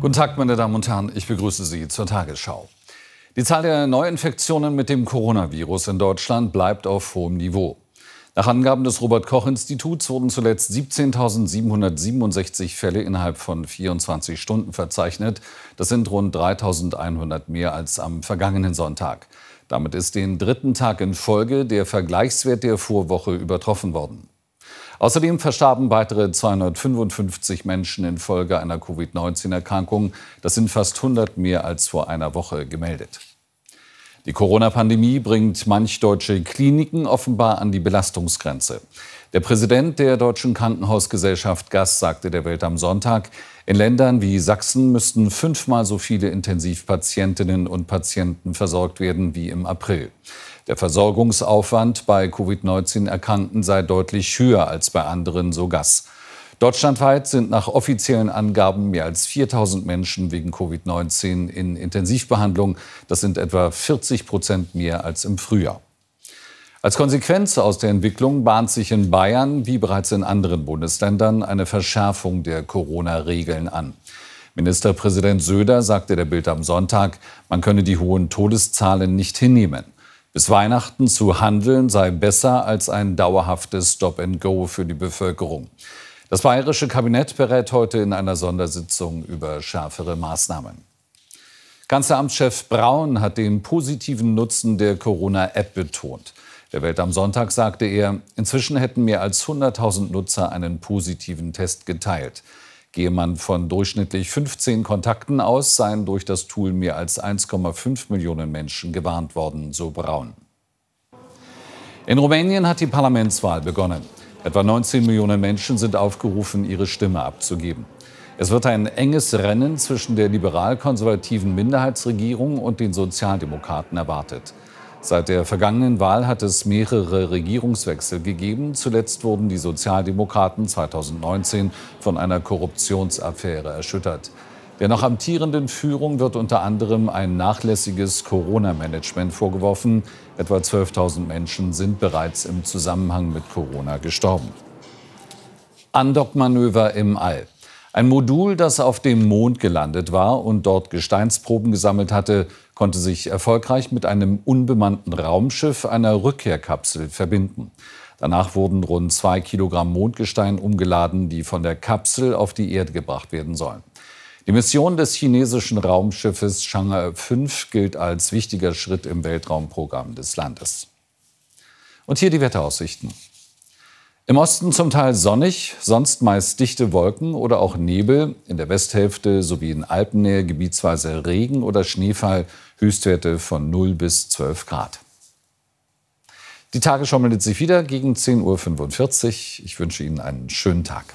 Guten Tag, meine Damen und Herren, ich begrüße Sie zur Tagesschau. Die Zahl der Neuinfektionen mit dem Coronavirus in Deutschland bleibt auf hohem Niveau. Nach Angaben des Robert Koch Instituts wurden zuletzt 17.767 Fälle innerhalb von 24 Stunden verzeichnet. Das sind rund 3.100 mehr als am vergangenen Sonntag. Damit ist den dritten Tag in Folge der Vergleichswert der Vorwoche übertroffen worden. Außerdem verstarben weitere 255 Menschen infolge einer Covid-19-Erkrankung. Das sind fast 100 mehr als vor einer Woche gemeldet. Die Corona-Pandemie bringt manch deutsche Kliniken offenbar an die Belastungsgrenze. Der Präsident der Deutschen Krankenhausgesellschaft Gast sagte der Welt am Sonntag, in Ländern wie Sachsen müssten fünfmal so viele Intensivpatientinnen und Patienten versorgt werden wie im April. Der Versorgungsaufwand bei Covid-19-Erkrankten sei deutlich höher als bei anderen, so Gass. Deutschlandweit sind nach offiziellen Angaben mehr als 4000 Menschen wegen Covid-19 in Intensivbehandlung. Das sind etwa 40 Prozent mehr als im Frühjahr. Als Konsequenz aus der Entwicklung bahnt sich in Bayern, wie bereits in anderen Bundesländern, eine Verschärfung der Corona-Regeln an. Ministerpräsident Söder sagte der Bild am Sonntag, man könne die hohen Todeszahlen nicht hinnehmen. Bis Weihnachten zu handeln sei besser als ein dauerhaftes Stop-and-Go für die Bevölkerung. Das bayerische Kabinett berät heute in einer Sondersitzung über schärfere Maßnahmen. Kanzleramtschef Braun hat den positiven Nutzen der Corona-App betont. Der Welt am Sonntag sagte er, inzwischen hätten mehr als 100.000 Nutzer einen positiven Test geteilt. Gehe man von durchschnittlich 15 Kontakten aus, seien durch das Tool mehr als 1,5 Millionen Menschen gewarnt worden, so Braun. In Rumänien hat die Parlamentswahl begonnen. Etwa 19 Millionen Menschen sind aufgerufen, ihre Stimme abzugeben. Es wird ein enges Rennen zwischen der liberal-konservativen Minderheitsregierung und den Sozialdemokraten erwartet. Seit der vergangenen Wahl hat es mehrere Regierungswechsel gegeben. Zuletzt wurden die Sozialdemokraten 2019 von einer Korruptionsaffäre erschüttert. Der noch amtierenden Führung wird unter anderem ein nachlässiges Corona-Management vorgeworfen. Etwa 12.000 Menschen sind bereits im Zusammenhang mit Corona gestorben. Andockmanöver im All. Ein Modul, das auf dem Mond gelandet war und dort Gesteinsproben gesammelt hatte, konnte sich erfolgreich mit einem unbemannten Raumschiff einer Rückkehrkapsel verbinden. Danach wurden rund zwei Kilogramm Mondgestein umgeladen, die von der Kapsel auf die Erde gebracht werden sollen. Die Mission des chinesischen Raumschiffes Chang'e 5 gilt als wichtiger Schritt im Weltraumprogramm des Landes. Und hier die Wetteraussichten. Im Osten zum Teil sonnig, sonst meist dichte Wolken oder auch Nebel, in der Westhälfte sowie in Alpennähe gebietsweise Regen oder Schneefall, Höchstwerte von 0 bis 12 Grad. Die Tage schaumelt sich wieder gegen 10.45 Uhr. Ich wünsche Ihnen einen schönen Tag.